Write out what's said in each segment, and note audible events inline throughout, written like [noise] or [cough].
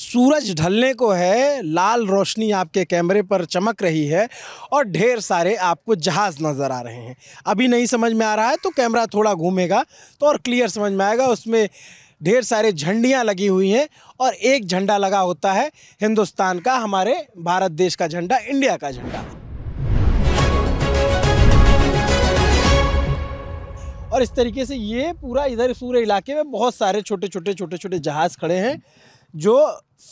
सूरज ढलने को है लाल रोशनी आपके कैमरे पर चमक रही है और ढेर सारे आपको जहाज़ नज़र आ रहे हैं अभी नहीं समझ में आ रहा है तो कैमरा थोड़ा घूमेगा तो और क्लियर समझ में आएगा उसमें ढेर सारे झंडियाँ लगी हुई हैं और एक झंडा लगा होता है हिंदुस्तान का हमारे भारत देश का झंडा इंडिया का झंडा और इस तरीके से ये पूरा इधर पूरे इलाके में बहुत सारे छोटे छोटे छोटे छोटे जहाज़ खड़े हैं जो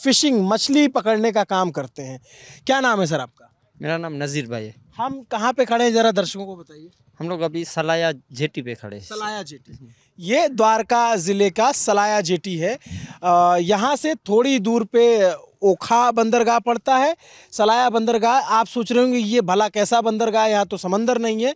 फिशिंग मछली पकड़ने का काम करते हैं क्या नाम है सर आपका मेरा नाम नज़ीर भाई है हम कहाँ पे खड़े हैं ज़रा दर्शकों को बताइए हम लोग अभी सलाया जेटी पे खड़े हैं सलाया जेटी ये द्वारका ज़िले का सलाया जेटी है यहाँ से थोड़ी दूर पे ओखा बंदरगाह पड़ता है सलाया बंदरगाह आप सोच रहे होंगे ये भला कैसा बंदरगाह यहाँ तो समंदर नहीं है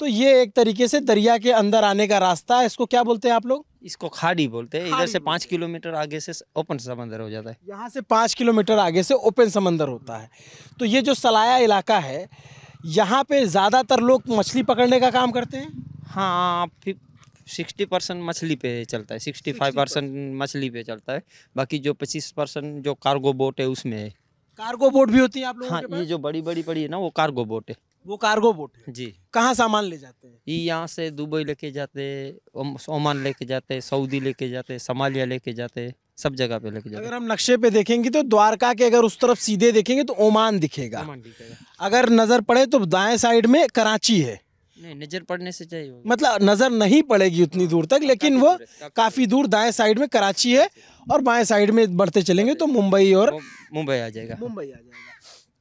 तो ये एक तरीके से दरिया के अंदर आने का रास्ता है इसको क्या बोलते हैं आप लोग इसको खाड़ी बोलते हैं इधर से पाँच किलोमीटर आगे से ओपन समंदर हो जाता है यहाँ से पाँच किलोमीटर आगे से ओपन समंदर होता है तो ये जो सलाया इलाका है यहाँ पे ज़्यादातर लोग मछली पकड़ने का काम करते हैं हाँ सिक्सटी परसेंट मछली पे चलता है सिक्सटी फाइव परसेंट मछली पे चलता है बाकी जो पच्चीस परसेंट जो कार्गो बोट है उसमें है कार्गो बोट भी होती है आप लोग हाँ ये जो बड़ी बड़ी पड़ी है ना वो कार्गो बोट है वो कार्गो बोट है। जी कहाँ सामान ले जाते हैं ये यहाँ से दुबई लेके जाते ओमान लेके जाते सऊदी लेके जाते समालिया लेके जाते सब जगह पे लेके जाते अगर हम नक्शे पे देखेंगे तो द्वारका के अगर उस तरफ सीधे देखेंगे तो ओमान दिखेगा, ओमान दिखेगा। अगर नजर पड़े तो दाएं साइड में कराची है नहीं नजर पड़ने से चाहिए मतलब नजर नहीं पड़ेगी उतनी दूर तक हाँ, लेकिन वो काफी दूर दाएं साइड में कराची है और बाएं साइड में बढ़ते चलेंगे तो मुंबई और मुंबई आ जाएगा मुंबई आ जाएगा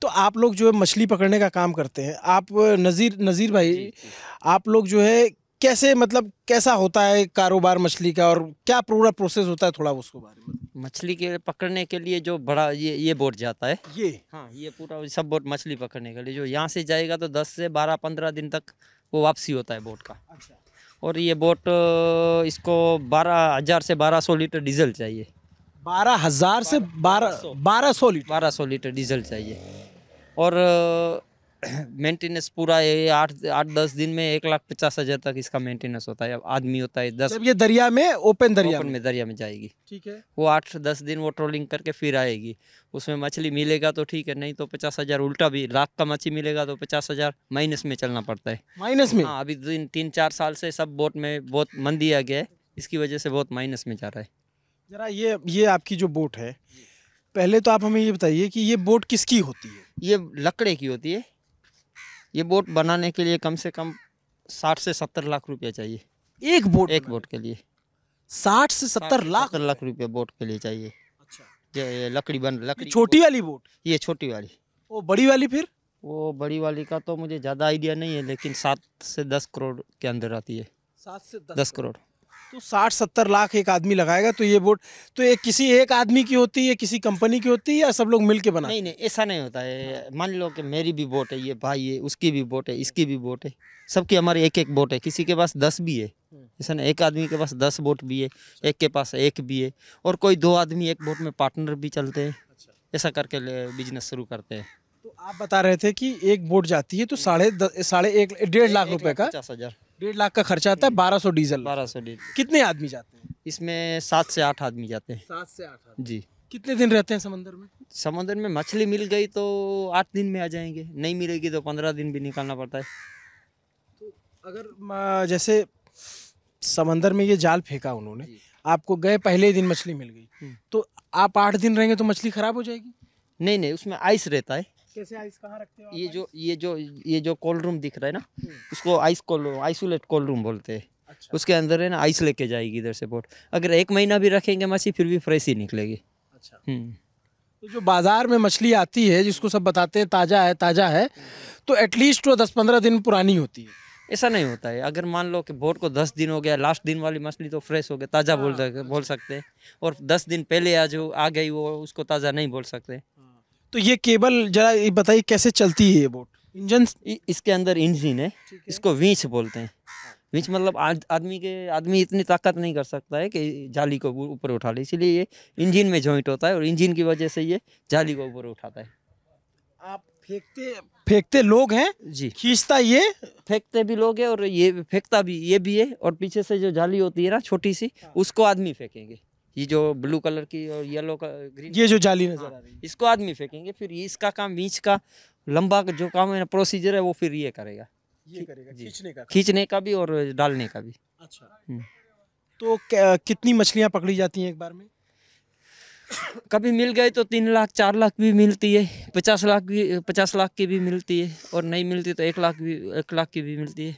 तो आप लोग जो है मछली पकड़ने का काम करते हैं आप नज़ीर नज़ीर भाई जी, जी। आप लोग जो है कैसे मतलब कैसा होता है कारोबार मछली का और क्या पूरा प्रोसेस होता है थोड़ा उसको बारे में मछली के पकड़ने के लिए जो बड़ा ये ये बोट जाता है ये हाँ ये पूरा सब बोट मछली पकड़ने के लिए जो यहाँ से जाएगा तो दस से बारह पंद्रह दिन तक वो वापसी होता है बोट का अच्छा और ये बोट इसको बारह हज़ार से बारह सौ लीटर डीजल चाहिए बारह हजार से बारह बारह सौ लीटर बारह सौ लीटर डीजल चाहिए और मेंटेनेंस [clears throat] पूरा ये आठ आठ दस दिन में एक लाख पचास हजार तक इसका मेंटेनेंस होता है अब आदमी होता है दस ये दरिया में ओपन दरिया ओपन में दरिया में जाएगी ठीक है वो आठ दस दिन वो ट्रोलिंग करके फिर आएगी उसमें मछली मिलेगा तो ठीक है नहीं तो पचास हजार उल्टा भी लाख का मछली मिलेगा तो पचास हजार माइनस में चलना पड़ता है माइनस में हाँ अभी तीन तीन चार साल से सब बोट में बहुत मंदी आ गया है इसकी वजह से बहुत माइनस में जा रहा है जरा ये ये आपकी जो बोट है पहले तो आप हमें ये बताइए कि ये बोट किसकी होती है ये लकड़े की होती है ये बोट बनाने के लिए कम से कम साठ से सत्तर लाख रुपया चाहिए एक बोट एक बोट के लिए साठ से सत्तर लाख लाख रुपया बोट के लिए चाहिए अच्छा ये लकड़ी बन लकड़ी छोटी वाली बोट ये छोटी वाली वो बड़ी वाली फिर वो बड़ी वाली का तो मुझे ज़्यादा आइडिया नहीं है लेकिन सात से दस करोड़ के अंदर आती है सात से दस, दस करोड़ तो साठ सत्तर लाख एक आदमी लगाएगा तो ये बोट तो ये किसी एक आदमी की होती है किसी कंपनी की होती है या सब लोग मिल के बना नहीं नहीं ऐसा नहीं होता है मान लो कि मेरी भी बोट है ये भाई है उसकी भी बोट है इसकी भी बोट है सबकी हमारी एक एक बोट है किसी के पास दस भी है ऐसा ना एक आदमी के पास दस बोट भी है एक के पास एक भी है और कोई दो आदमी एक बोट में पार्टनर भी चलते हैं ऐसा करके बिजनेस शुरू करते हैं तो आप बता रहे थे कि एक बोट जाती है तो साढ़े साढ़े एक डेढ़ लाख रुपये का पचास हज़ार डेढ़ लाख का खर्चा आता है बारह सौ डीजल बारह सौ डीजल कितने आदमी जाते हैं इसमें सात से आठ आदमी जाते हैं सात से आठ जी कितने दिन रहते हैं समंदर में समंदर में मछली मिल गई तो आठ दिन में आ जाएंगे नहीं मिलेगी तो पंद्रह दिन भी निकालना पड़ता है तो अगर जैसे समंदर में ये जाल फेंका उन्होंने आपको गए पहले ही दिन मछली मिल गई हम्म। तो आप आठ दिन रहेंगे तो मछली खराब हो जाएगी नहीं नहीं उसमें आइस रहता है कैसे आइस कहाँ रखते हो ये जो ये जो ये जो कोल्ड रूम दिख रहा है ना हम्म। उसको ice cold room isolate cold room बोलते हैं अच्छा। उसके अंदर है ना आइस लेके जाएगी इधर से बोट अगर एक महीना भी रखेंगे मछली फिर भी फ्रेश ही निकलेगी अच्छा हम्म। तो जो बाज़ार में मछली आती है जिसको सब बताते हैं ताज़ा है ताज़ा है तो एटलीस्ट वो दस पंद्रह दिन पुरानी होती है ऐसा नहीं होता है अगर मान लो कि बोट को दस दिन हो गया लास्ट दिन वाली मछली तो फ्रेश हो गया ताज़ा बोल हाँ। बोल सकते हैं और दस दिन पहले आज आ गई वो उसको ताज़ा नहीं बोल सकते तो ये केबल जरा ये बताइए कैसे चलती है ये बोट इंजन इसके अंदर इंजन है इसको विंच बोलते हैं विंच मतलब आदमी के आदमी इतनी ताकत नहीं कर सकता है कि जाली को ऊपर उठा ले इसीलिए ये इंजन में जॉइंट होता है और इंजन की वजह से ये जाली को ऊपर उठाता है आप फेंकते फेंकते लोग हैं जी खींचता ये फेंकते भी लोग हैं और ये फेंकता भी ये भी है और पीछे से जो जाली होती है ना छोटी सी हाँ। उसको आदमी फेंकेंगे ये जो ब्लू कलर की और येलो का ग्रीन ये जो जाली हाँ, नजर आ रही है इसको आदमी फेंकेंगे फिर ये इसका काम बीच का लंबा जो काम है प्रोसीजर है वो फिर ये करेगा ये करेगा खींचने का खींचने का भी और डालने का भी अच्छा हम्म। तो कितनी मछलियाँ पकड़ी जाती हैं एक बार में कभी मिल गए तो तीन लाख चार लाख भी मिलती है पचास लाख भी पचास लाख की भी मिलती है और नहीं मिलती तो एक लाख भी एक लाख की भी मिलती है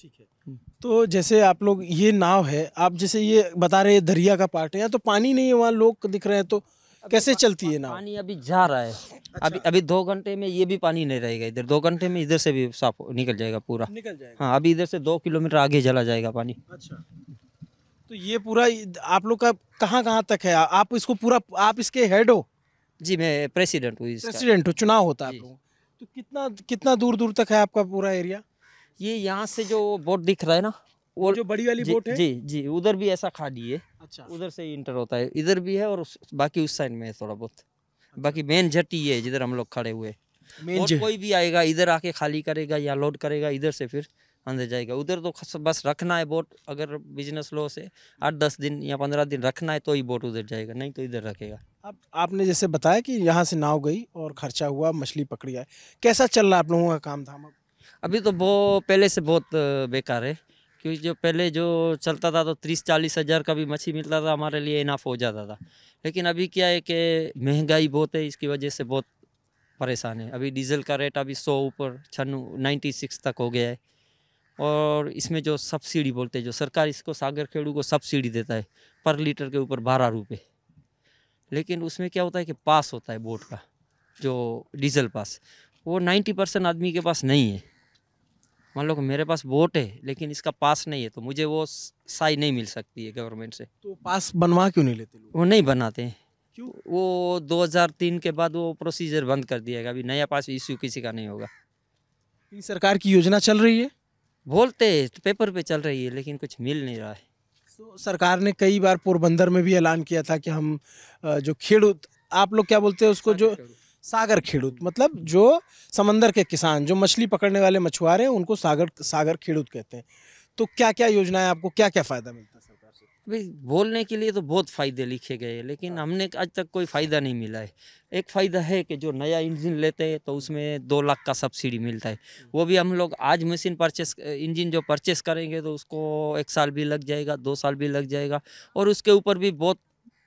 ठीक है तो जैसे आप लोग ये नाव है आप जैसे ये बता रहे हैं दरिया का पार्ट है या तो पानी नहीं है वहाँ लोग दिख रहे हैं तो कैसे चलती है नाव पानी अभी जा रहा है अच्छा। अभी अभी दो घंटे में ये भी पानी नहीं रहेगा इधर दो घंटे में इधर से भी साफ निकल जाएगा पूरा निकल जाएगा हाँ अभी इधर से दो किलोमीटर आगे चला जाएगा पानी अच्छा तो ये पूरा आप लोग का कहाँ कहाँ तक है आप इसको पूरा आप इसके हेड हो जी मैं प्रेसिडेंट हूँ प्रेसिडेंट हूँ चुनाव होता है आप लोगों तो कितना कितना दूर दूर तक है आपका पूरा एरिया ये यहाँ से जो बोट दिख रहा है ना वो जो बड़ी वाली बोट है जी जी उधर भी ऐसा खाली है अच्छा उधर से इंटर होता है इधर भी है और उस, बाकी उस साइड में है थोड़ा बहुत अच्छा। बाकी मेन झट ही है जिधर हम लोग खड़े हुए और कोई भी आएगा इधर आके खाली करेगा या लोड करेगा इधर से फिर अंदर जाएगा उधर तो बस रखना है बोट अगर बिजनेस लो से आठ दस दिन या पंद्रह दिन रखना है तो ही बोट उधर जाएगा नहीं तो इधर रखेगा अब आपने जैसे बताया कि यहाँ से नाव गई और खर्चा हुआ मछली पकड़ी आए कैसा चल रहा आप लोगों का काम धाम अब अभी तो वो पहले से बहुत बेकार है क्योंकि जो पहले जो चलता था तो तीस चालीस हज़ार का भी मछली मिलता था हमारे लिए इनाफ हो जाता था लेकिन अभी क्या है कि महंगाई बहुत है इसकी वजह से बहुत परेशान है अभी डीजल का रेट अभी सौ ऊपर छनु नाइन्टी सिक्स तक हो गया है और इसमें जो सब्सिडी बोलते हैं जो सरकार इसको सागर खेड़ू को सब्सिडी देता है पर लीटर के ऊपर बारह रुपये लेकिन उसमें क्या होता है कि पास होता है बोट का जो डीजल पास वो नाइन्टी परसेंट आदमी के पास नहीं है मान लो कि मेरे पास वोट है लेकिन इसका पास नहीं है तो मुझे वो साई नहीं मिल सकती है गवर्नमेंट से तो पास बनवा क्यों नहीं लेते वो नहीं बनाते हैं क्यों वो 2003 के बाद वो प्रोसीजर बंद कर दिया गया अभी नया पास इश्यू किसी का नहीं होगा सरकार की योजना चल रही है बोलते पेपर पे चल रही है लेकिन कुछ मिल नहीं रहा है तो सरकार ने कई बार पोरबंदर में भी ऐलान किया था कि हम जो खेड़ आप लोग क्या बोलते हैं उसको हाँ जो सागर खेड़ूत मतलब जो समंदर के किसान जो मछली पकड़ने वाले मछुआरे हैं उनको सागर सागर खेड़ूत कहते हैं तो क्या क्या योजनाएं आपको क्या क्या फ़ायदा मिलता है सरकार से भाई बोलने के लिए तो बहुत फ़ायदे लिखे गए हैं लेकिन हाँ। हमने आज तक कोई फ़ायदा नहीं मिला है एक फ़ायदा है कि जो नया इंजन लेते हैं तो उसमें दो लाख का सब्सिडी मिलता है वो भी हम लोग आज मशीन परचेस इंजन जो परचेस करेंगे तो उसको एक साल भी लग जाएगा दो साल भी लग जाएगा और उसके ऊपर भी बहुत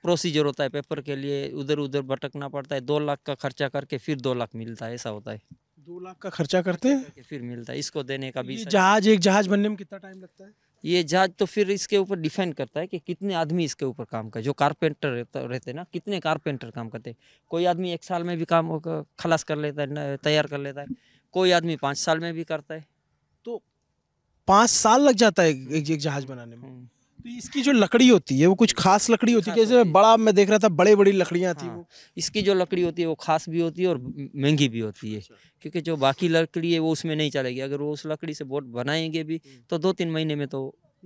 प्रोसीजर होता है पेपर के लिए उधर उधर भटकना पड़ता है दो लाख का खर्चा करके फिर दो लाख मिलता है ऐसा होता है दो लाख का खर्चा करते हैं फिर मिलता है इसको देने का भी जहाज एक जहाज बनने में कितना टाइम लगता है ये जहाज तो फिर इसके ऊपर डिफेंड करता है कि कितने आदमी इसके ऊपर काम कर जो कारपेंटर रहते हैं ना कितने कारपेंटर काम करते हैं कोई आदमी एक साल में भी काम खलास कर लेता है तैयार कर लेता है कोई आदमी पाँच साल में भी करता है तो पाँच साल लग जाता है एक, एक जहाज बनाने में हम्म। तो इसकी जो लकड़ी होती है वो कुछ खास लकड़ी होती है जैसे बड़ा मैं देख रहा था बड़े बड़ी लकड़ियाँ थी हाँ, इसकी जो लकड़ी होती है वो खास भी होती है और महंगी भी होती है अच्छा। क्योंकि जो बाकी लकड़ी है वो उसमें नहीं चलेगी अगर वो उस लकड़ी से बोट बनाएंगे भी हम्म। तो दो तीन महीने में तो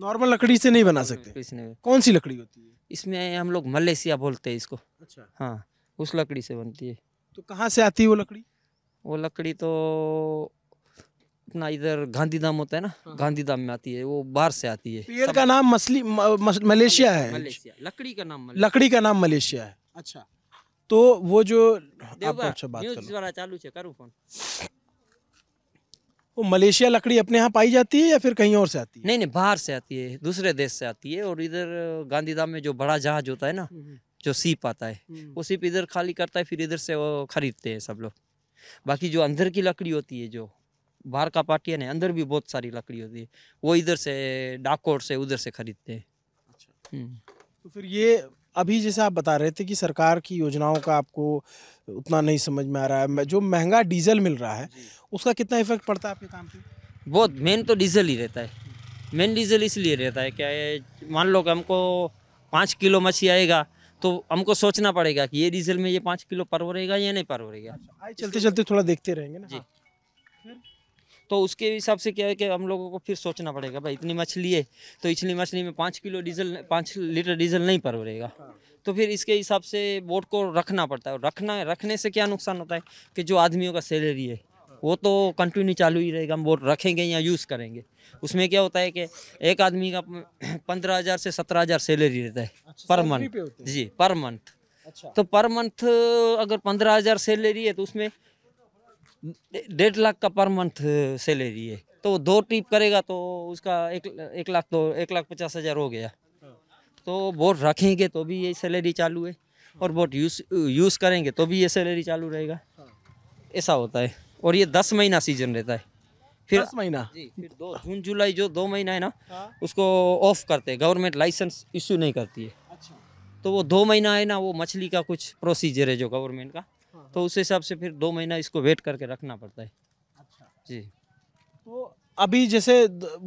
नॉर्मल लकड़ी से नहीं बना सकते कौन सी लकड़ी होती है इसमें हम लोग मलेशिया बोलते हैं इसको अच्छा हाँ उस लकड़ी से बनती है तो कहाँ से आती है वो लकड़ी वो लकड़ी तो अपना इधर गांधी धाम होता है ना हाँ। गांधी धाम में आती है वो बाहर से आती है पेड़ का नाम मछली मलेशिया है मलेशिया लकड़ी का नाम लकड़ी का नाम मलेशिया है अच्छा तो वो जो अच्छा बात चालू करूँ फोन वो मलेशिया लकड़ी अपने यहाँ पाई जाती है या फिर कहीं और से आती है नहीं नहीं बाहर से आती है दूसरे देश से आती है और इधर गांधीधाम में जो बड़ा जहाज होता है ना हम्म, हम्म। जो सीप आता है हम्म। वो सीप इधर खाली करता है फिर इधर से वो खरीदते हैं सब लोग बाकी जो अंदर की लकड़ी होती है जो बाहर का पार्टी है अंदर भी बहुत सारी लकड़ी होती है वो इधर से डाकोर से उधर से खरीदते हैं अच्छा हम्म। तो फिर ये अभी जैसे आप बता रहे थे कि सरकार की योजनाओं का आपको उतना नहीं समझ में आ रहा है जो महंगा डीजल मिल रहा है उसका कितना इफेक्ट पड़ता है आपके काम पे बहुत मेन तो डीजल ही रहता है मेन डीजल इसलिए रहता है क्या मान लो कि हमको पाँच किलो मछली आएगा तो हमको सोचना पड़ेगा कि ये डीजल में ये पाँच किलो पर रहेगा या नहीं पर परवरेगा चलते अच्छा, चलते थोड़ा देखते रहेंगे ना जी हाँ। तो उसके हिसाब से क्या है कि हम लोगों को फिर सोचना पड़ेगा भाई इतनी मछली है तो इतनी मछली में पाँच किलो डीजल पाँच लीटर डीजल नहीं पर रहेगा तो फिर इसके हिसाब से बोट को रखना पड़ता है और रखना रखने से क्या नुकसान होता है कि जो आदमियों का सैलरी है वो तो कंटिन्यू चालू ही रहेगा हम बोट रखेंगे या यूज़ करेंगे उसमें क्या होता है कि एक आदमी का पंद्रह हज़ार से सत्रह हज़ार सैलरी रहता है अच्छा, पर मंथ जी पर मंथ अच्छा। तो पर मंथ अगर पंद्रह हज़ार सैलरी है तो उसमें डेढ़ लाख का पर मंथ सैलरी है तो दो ट्रिप करेगा तो उसका एक एक लाख तो एक लाख पचास हज़ार हो गया तो बोट रखेंगे तो भी ये सैलरी चालू है और बोट यूज़ यूज़ करेंगे तो भी ये सैलरी चालू रहेगा ऐसा होता है और ये दस महीना सीजन रहता है फिर दस महीना फिर दो जून जुलाई जो दो महीना है ना उसको ऑफ करते हैं गवर्नमेंट लाइसेंस इशू नहीं करती है अच्छा। तो वो दो महीना है ना वो मछली का कुछ प्रोसीजर है जो गवर्नमेंट का तो उस हिसाब से फिर दो महीना इसको वेट करके रखना पड़ता है अच्छा जी तो अभी जैसे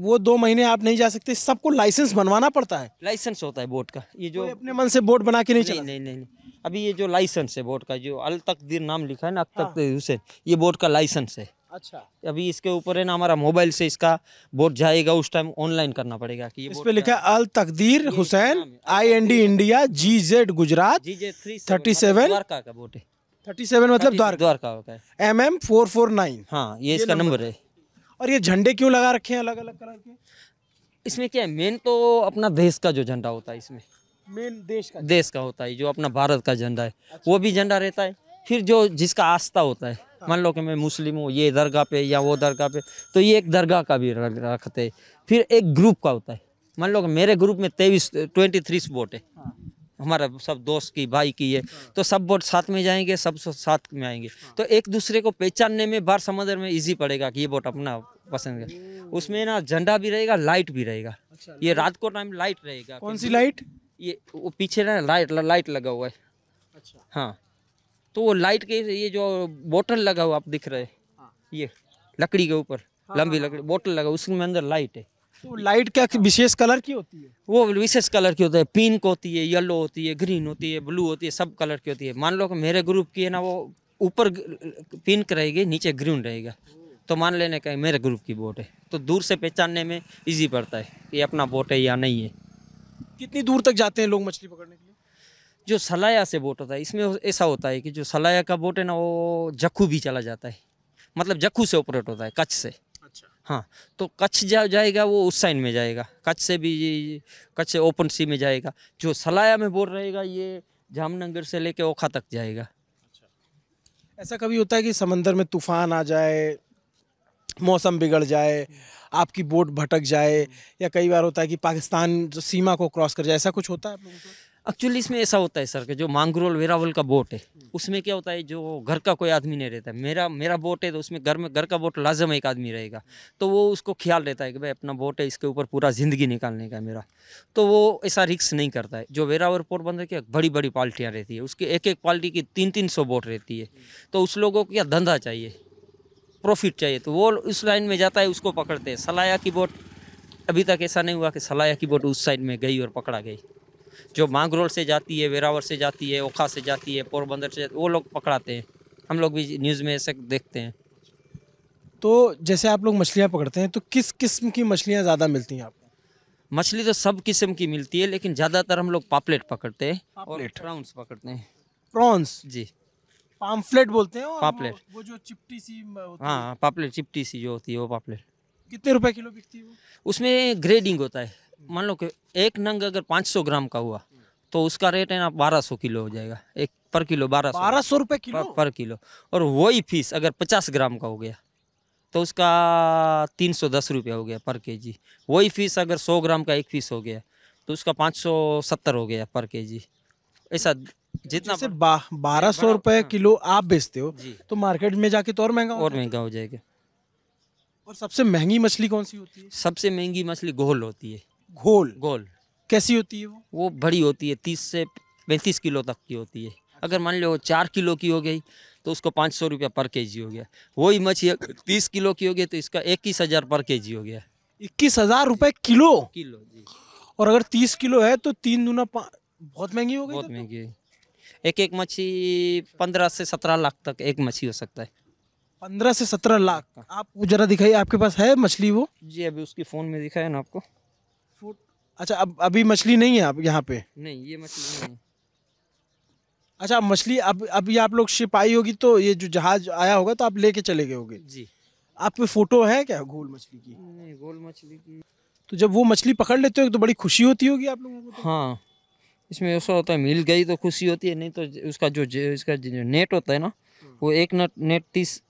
वो दो महीने आप नहीं जा सकते सबको लाइसेंस बनवाना पड़ता है लाइसेंस होता है बोट का ये जो अपने मन से बोट बना के नहीं नहीं, नहीं नहीं नहीं अभी ये जो लाइसेंस है बोट का जो अल तकदीर नाम लिखा है ना अल हाँ। तक उसे ये बोट का लाइसेंस है अच्छा अभी इसके ऊपर है ना हमारा मोबाइल से इसका बोर्ड जाएगा उस टाइम ऑनलाइन करना पड़ेगा कि ये इस पे लिखा है Al Taqdeer Hussain I N D India G Z Gujarat G Z three thirty seven का बोट है मतलब थर्टी सेवन मतलब Dwarka Dwarka M M four four nine हाँ ये, ये इसका नंबर है और ये झंडे क्यों लगा रखे हैं अलग अलग कलर के इसमें क्या है मेन तो अपना देश का जो झंडा होता है इसमें मेन देश का देश का होता है जो अपना भारत का झंडा है अच्छा। वो भी झंडा रहता है फिर जो जिसका आस्था होता है हाँ। मान लो कि मैं मुस्लिम हूँ ये दरगाह पे या वो दरगाह पे तो ये एक दरगाह का भी रखते हैं फिर एक ग्रुप का होता है मान लो कि मेरे ग्रुप में तेईस ट्वेंटी थ्री स्पोर्ट है हाँ। हमारा सब दोस्त की भाई की है तो सब बोट साथ में जाएंगे सब साथ में आएंगे तो एक दूसरे को पहचानने में बार समंदर में इजी पड़ेगा कि ये बोट अपना पसंद है उसमें ना झंडा भी रहेगा लाइट भी रहेगा अच्छा, ये रात को टाइम लाइट रहेगा कौन सी लाइट ये वो पीछे ना लाइट लाइट लगा हुआ है अच्छा हाँ तो वो लाइट के ये जो बोटल लगा हुआ आप दिख रहे हाँ। ये लकड़ी के ऊपर हाँ, लंबी हाँ, लकड़ी बोटल लगा उसमें अंदर लाइट है तो लाइट क्या विशेष कलर की होती है वो विशेष कलर की होती है पिंक होती है येलो होती है ग्रीन होती है ब्लू होती है सब कलर की होती है मान लो कि मेरे ग्रुप की है ना वो ऊपर पिंक रहेगी नीचे ग्रीन रहेगा तो मान लेने का मेरे ग्रुप की बोट है तो दूर से पहचानने में इजी पड़ता है कि अपना बोट है या नहीं है कितनी दूर तक जाते हैं लोग मछली पकड़ने के लिए जो सलाया से बोट होता है इसमें ऐसा होता है कि जो सलाया का बोट है ना वो जखू भी चला जाता है मतलब जखू से ऑपरेट होता है कच्छ से हाँ तो कच्छ जा जाएगा वो उस साइड में जाएगा कच्छ से भी कच्छ से ओपन सी में जाएगा जो सलाया में बोर रहेगा ये जामनगर से लेके ओखा तक जाएगा अच्छा। ऐसा कभी होता है कि समंदर में तूफान आ जाए मौसम बिगड़ जाए आपकी बोट भटक जाए या कई बार होता है कि पाकिस्तान सीमा को क्रॉस कर जाए ऐसा कुछ होता है एक्चुअली इसमें ऐसा होता है सर कि जो मांगरोल वेरावल का बोट है उसमें क्या होता है जो घर का कोई आदमी नहीं रहता है मेरा मेरा बोट है तो उसमें घर में घर का बोट लाजम एक आदमी रहेगा तो वो उसको ख्याल रहता है कि भाई अपना बोट है इसके ऊपर पूरा ज़िंदगी निकालने का मेरा तो वो ऐसा रिक्स नहीं करता है जो वेरावल पोरबंदर की बड़ी बड़ी पाल्टियाँ रहती है उसकी एक एक पाल्टी की तीन तीन सौ बोट रहती है तो उस लोगों को क्या धंधा चाहिए प्रॉफिट चाहिए तो वो उस लाइन में जाता है उसको पकड़ते हैं सलाया की बोट अभी तक ऐसा नहीं हुआ कि सलाया की बोट उस साइड में गई और पकड़ा गई जो मांगरोल से जाती है वेरावर से जाती है ओखा से जाती है पोरबंदर से वो लोग पकड़ाते हैं हम लोग भी न्यूज़ में ऐसे देखते हैं तो जैसे आप लोग मछलियाँ पकड़ते हैं तो किस किस्म की मछलियाँ ज़्यादा मिलती हैं आपको मछली तो सब किस्म की मिलती है लेकिन ज़्यादातर हम लोग पापलेट पकड़ते हैं और प्राउंस पकड़ते हैं प्रॉन्स जी पाम्फलेट बोलते हैं और पापलेट वो जो चिपटी सी हाँ पापलेट चिपटी सी जो होती है वो पापलेट कितने रुपए किलो बिकती है उसमें ग्रेडिंग होता है मान लो कि एक नंग अगर 500 ग्राम का हुआ तो उसका रेट है ना 1200 किलो हो जाएगा एक पर किलो 1200 1200 रुपए किलो पर, पर किलो और वही फीस अगर 50 ग्राम का हो गया तो उसका तीन सौ दस रुपये हो गया पर के जी वही फीस अगर सौ ग्राम का एक फीस हो गया तो उसका पाँच सौ सत्तर हो गया पर के जी ऐसा जितना बारह सौ रुपये हाँ। किलो आप बेचते हो तो मार्केट में जाके तो और महंगा और महंगा हो जाएगा और सबसे महंगी मछली कौन सी होती है सबसे महंगी मछली गोल होती है घोल घोल कैसी होती है वो वो बड़ी होती है तीस से पैंतीस किलो तक की होती है अगर मान लो चार किलो की हो गई तो उसको पाँच सौ रुपया पर के जी हो गया वही मछली तीस किलो की हो गई तो इसका इक्कीस हज़ार पर के जी हो गया इक्कीस हज़ार रुपये किलो किलो जी और अगर तीस किलो है तो तीन दूना बहुत महंगी हो गई बहुत तो? महंगी है एक एक मछली पंद्रह से सत्रह लाख तक एक मछली हो सकता है पंद्रह से सत्रह लाख हाँ। आप जरा दिखाइए आपके पास है मछली वो जी अभी उसकी फ़ोन में दिखाया ना आपको अच्छा अब अभी मछली नहीं है आप यहाँ पे नहीं ये मछली नहीं है अच्छा मछली अब अभी आप लोग शिप आई होगी तो ये जो जहाज आया होगा तो आप लेके चले गए होगे जी आप पे फोटो है क्या गोल मछली की नहीं गोल मछली की तो जब वो मछली पकड़ लेते हो तो बड़ी खुशी होती होगी आप लोगों को तो? हाँ इसमें ऐसा होता है मिल गई तो खुशी होती है नहीं तो उसका जो इसका जो नेट होता है ना हाँ। वो एक नेट नेट तीस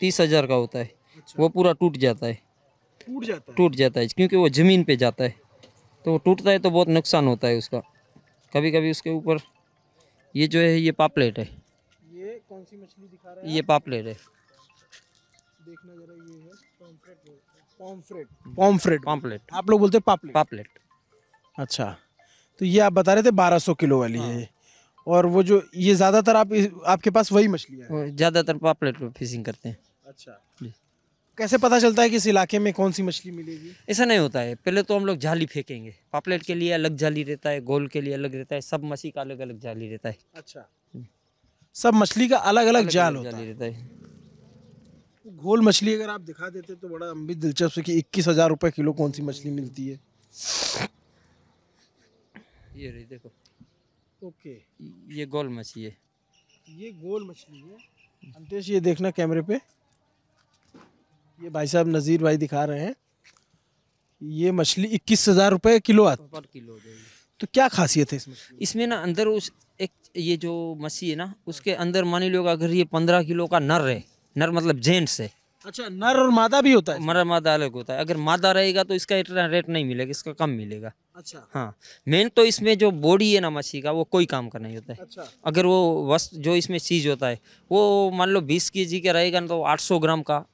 तीस हजार का होता है अच्छा। वो पूरा टूट जाता है टूट जाता है टूट जाता है क्योंकि वो जमीन पे जाता है तो टूटता है तो बहुत नुकसान होता है उसका कभी कभी उसके ऊपर ये जो है ये पापलेट है ये कौन सी मछली दिखा रहा है ये पापलेट है देखना जरा ये है पॉम्फ्रेट पॉम्फ्रेट पॉम्फ्रेट आप लोग बोलते हैं पापलेट पापलेट अच्छा तो ये आप बता रहे थे 1200 किलो वाली हाँ। है और वो जो ये ज़्यादातर आप आपके पास वही मछली है ज़्यादातर पापलेट फिशिंग करते हैं अच्छा कैसे पता चलता है कि इस इलाके में कौन सी मछली मिलेगी ऐसा नहीं होता है पहले तो हम लोग जाली फेंकेंगे पापलेट के लिए अलग जाली रहता है गोल के लिए अलग रहता है सब मछली का अलग अलग जाली रहता है अच्छा सब मछली का अलग अलग, जाल होता जाली रहता है गोल मछली अगर आप दिखा देते तो बड़ा हम भी दिलचस्प है कि इक्कीस हजार रुपये किलो कौन सी मछली मिलती है ये रही देखो ओके ये गोल मछली है ये गोल मछली है अंतेश ये देखना कैमरे पे ये भाई साहब नज़ीर भाई दिखा रहे हैं ये मछली इक्कीस हज़ार रुपये किलो आती पर किलो तो क्या खासियत है इसमें इसमें ना अंदर उस एक ये जो मछली है ना उसके अंदर मान लो अगर ये पंद्रह किलो का नर है नर मतलब जेंट्स है अच्छा नर और मादा भी होता है मर मादा अलग होता है अगर मादा रहेगा तो इसका इतना रेट नहीं मिलेगा इसका कम मिलेगा अच्छा हाँ मेन तो इसमें जो बॉडी है ना मछली का वो कोई काम का नहीं होता है अच्छा अगर वो वस्त जो इसमें चीज़ होता है वो मान लो बीस के जी का रहेगा ना तो आठ सौ ग्राम का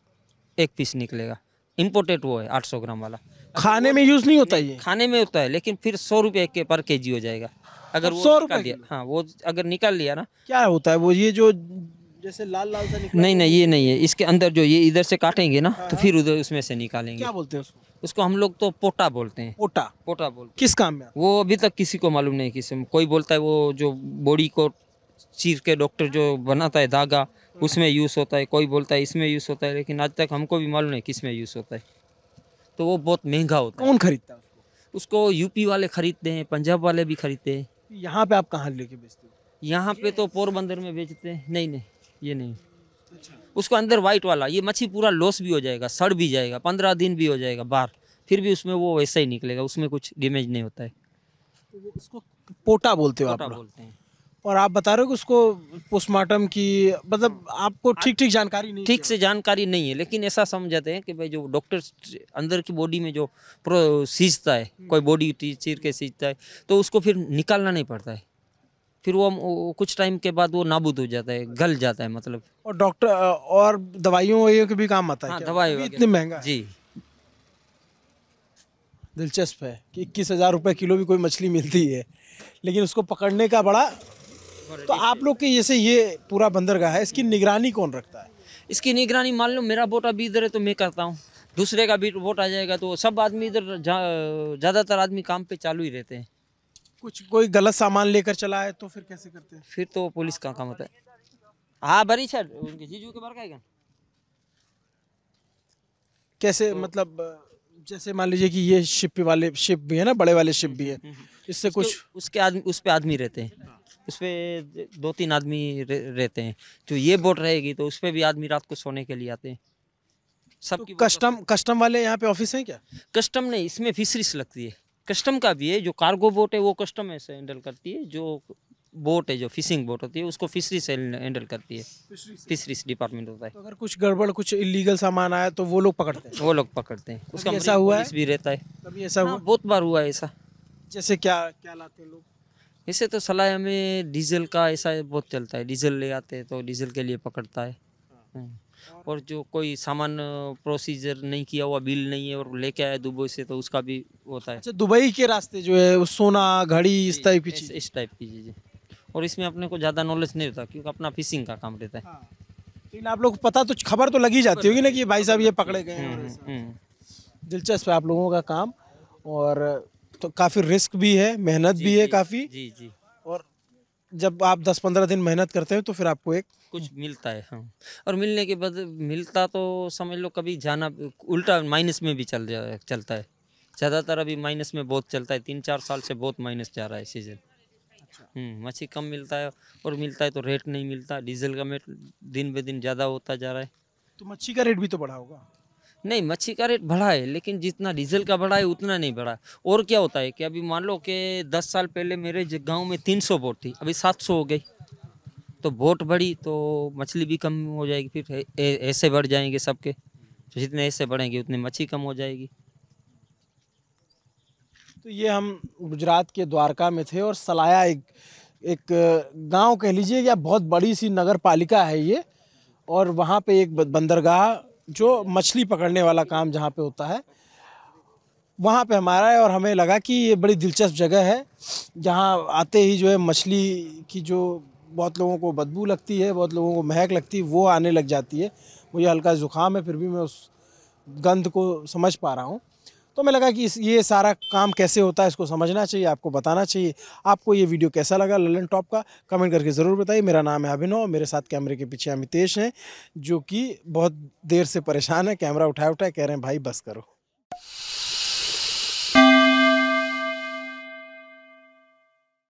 एक पीस निकलेगा इम्पोर्टेड वो है आठ सौ ग्राम वाला खाने में यूज़ नहीं होता ये खाने में होता है लेकिन फिर सौ रुपये के पर के हो जाएगा अगर सौ निकाल लिया हाँ वो अगर निकाल लिया ना क्या होता है वो ये जो जैसे लाल लाल सा निकला नहीं नहीं ये नहीं है इसके अंदर जो ये इधर से काटेंगे ना तो हाँ। फिर उधर उसमें से निकालेंगे क्या बोलते हैं उसको उसको हम लोग तो पोटा बोलते हैं पोटा पोटा बोल किस काम में वो अभी तक किसी को मालूम नहीं किसी कोई बोलता है वो जो बॉडी को चीर के डॉक्टर जो बनाता है धागा उसमें यूज़ होता है कोई बोलता है इसमें यूज़ होता है लेकिन आज तक हमको भी मालूम नहीं किस में यूज़ होता है तो वो बहुत महंगा होता है कौन खरीदता है उसको उसको यूपी वाले खरीदते हैं पंजाब वाले भी खरीदते हैं यहाँ पे आप कहाँ लेके बेचते हो यहाँ पे तो पोरबंदर में बेचते हैं नहीं नहीं ये नहीं अच्छा। उसको अंदर वाइट वाला ये मछली पूरा लॉस भी हो जाएगा सड़ भी जाएगा पंद्रह दिन भी हो जाएगा बाहर फिर भी उसमें वो वैसा ही निकलेगा उसमें कुछ डैमेज नहीं होता है तो उसको पोटा बोलते हो आप बोलते हैं और आप बता रहे हो कि उसको पोस्टमार्टम की मतलब आपको ठीक ठीक जानकारी नहीं ठीक से जानकारी नहीं है लेकिन ऐसा समझते हैं कि भाई जो डॉक्टर अंदर की बॉडी में जो सींचता है हम्म। कोई बॉडी चीर के सींचता है तो उसको फिर निकालना नहीं पड़ता है फिर वो, वो कुछ टाइम के बाद वो नाबूद हो जाता है गल जाता है मतलब और डॉक्टर और दवाइयों के भी काम आता है हाँ, दवाई इतने महंगा जी दिलचस्प है कि इक्कीस हज़ार रुपये किलो भी कोई मछली मिलती है लेकिन उसको पकड़ने का बड़ा तो आप लोग के जैसे ये पूरा बंदरगाह है इसकी निगरानी कौन रखता है इसकी निगरानी मान लो मेरा वोट अभी इधर है तो मैं करता हूँ दूसरे का भी वोट आ जाएगा तो सब आदमी इधर ज़्यादातर आदमी काम पे चालू ही रहते हैं कुछ कोई गलत सामान लेकर चला है तो फिर कैसे करते हैं फिर तो पुलिस का काम होता है हाँ भरी सर उनके जीजू के बार कैसे तो, मतलब जैसे मान लीजिए कि ये शिप वाले शिप भी है ना बड़े वाले शिप भी है हम्म, हम्म, हम्म। इससे कुछ उसके आदमी उस पर आदमी रहते हैं उस पर दो तीन आदमी रह, रहते हैं जो ये बोट रहेगी तो उस पर भी आदमी रात को सोने के लिए आते हैं सब तो कस्टम कस्टम वाले यहाँ पे ऑफिस हैं क्या कस्टम नहीं इसमें फिशरीज लगती है कस्टम का भी है जो कार्गो बोट है वो कस्टम ऐसे हैंडल करती है जो बोट है जो फिशिंग बोट होती है उसको फिशरी से हैंडल करती है फिशरीज डिपार्टमेंट होता है तो अगर कुछ गड़बड़ कुछ इलीगल सामान आया तो वो लोग पकड़ते हैं वो लोग पकड़ते हैं उसका ऐसा मतलब हुआ है भी रहता है कभी ऐसा हाँ, हुआ बहुत बार हुआ है ऐसा जैसे क्या क्या लाते हैं लोग इसे तो सलाई हमें डीजल का ऐसा बहुत चलता है डीजल ले आते हैं तो डीजल के लिए पकड़ता है हम्म। और जो कोई सामान प्रोसीजर नहीं किया हुआ बिल नहीं है और लेके आया दुबई से तो उसका भी होता है अच्छा दुबई के रास्ते जो है सोना घड़ी इस टाइप की चीज़ इस टाइप की चीज़ें और इसमें अपने को ज़्यादा नॉलेज नहीं होता क्योंकि अपना फिशिंग का काम रहता है हाँ। लेकिन आप लोग पता तो खबर तो लगी जाती होगी ना कि भाई साहब ये पकड़े गए हम्म, हम्म, दिलचस्प है आप लोगों का काम और तो काफ़ी रिस्क भी है मेहनत भी है काफ़ी जी जी और जब आप 10-15 दिन मेहनत करते हो तो फिर आपको एक कुछ मिलता है हाँ और मिलने के बाद मिलता तो समझ लो कभी जाना उल्टा माइनस में भी चल जा चलता है ज़्यादातर अभी माइनस में बहुत चलता है तीन चार साल से बहुत माइनस जा रहा है सीज़न अच्छा। मछली हम्म, कम मिलता है और मिलता है तो रेट नहीं मिलता डीजल का रेट दिन ब दिन ज़्यादा होता जा रहा है तो मच्छी का रेट भी तो बढ़ा होगा नहीं मच्छी का रेट बढ़ा है लेकिन जितना डीजल का बढ़ा है उतना नहीं बढ़ा और क्या होता है कि अभी मान लो कि दस साल पहले मेरे गांव में तीन सौ बोट थी अभी सात सौ हो गई तो बोट बढ़ी तो मछली भी कम हो जाएगी फिर ऐसे बढ़ जाएंगे सबके तो जितने ऐसे बढ़ेंगे उतनी मच्छी कम हो जाएगी तो ये हम गुजरात के द्वारका में थे और सलाया एक एक गांव कह लीजिए या बहुत बड़ी सी नगर पालिका है ये और वहाँ पे एक बंदरगाह जो मछली पकड़ने वाला काम जहाँ पे होता है वहाँ पे हमारा है और हमें लगा कि ये बड़ी दिलचस्प जगह है जहाँ आते ही जो है मछली की जो बहुत लोगों को बदबू लगती है बहुत लोगों को महक लगती है वो आने लग जाती है मुझे हल्का ज़ुकाम है फिर भी मैं उस गंध को समझ पा रहा हूँ तो मैं लगा कि इस ये सारा काम कैसे होता है इसको समझना चाहिए आपको बताना चाहिए आपको ये वीडियो कैसा लगा ललन टॉप का कमेंट करके ज़रूर बताइए मेरा नाम है अभिनव मेरे साथ कैमरे के पीछे अमितेश हैं जो कि बहुत देर से परेशान है कैमरा उठाए उठाए कह रहे हैं भाई बस करो